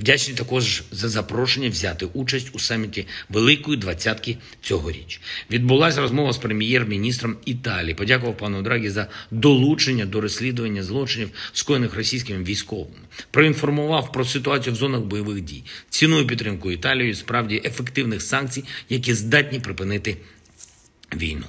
Вдячні також за запрошення взяти участь у саміті Великої двадцятки цьогоріч. Відбулася розмова з прем'єр-міністром Італії. Подякував пану Драгі за долучення до розслідування злочинів, скоєних російськими військовими. Проінформував про ситуацію в зонах бойових дій. Ціною підтримку Італії справді ефективних санкцій, які здатні припинити війну.